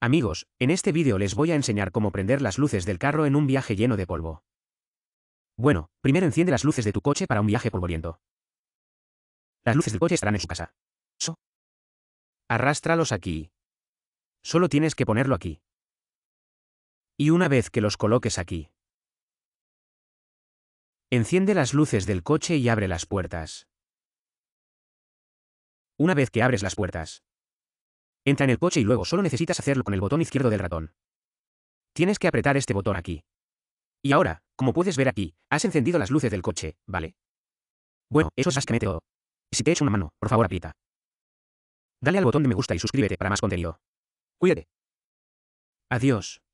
Amigos, en este vídeo les voy a enseñar cómo prender las luces del carro en un viaje lleno de polvo. Bueno, primero enciende las luces de tu coche para un viaje polvoriento. Las luces del coche estarán en su casa. So. Arrástralos aquí. Solo tienes que ponerlo aquí. Y una vez que los coloques aquí. Enciende las luces del coche y abre las puertas. Una vez que abres las puertas, Entra en el coche y luego solo necesitas hacerlo con el botón izquierdo del ratón. Tienes que apretar este botón aquí. Y ahora, como puedes ver aquí, has encendido las luces del coche, ¿vale? Bueno, eso es básicamente todo. Si te echo una mano, por favor aprieta. Dale al botón de me gusta y suscríbete para más contenido. Cuídate. Adiós.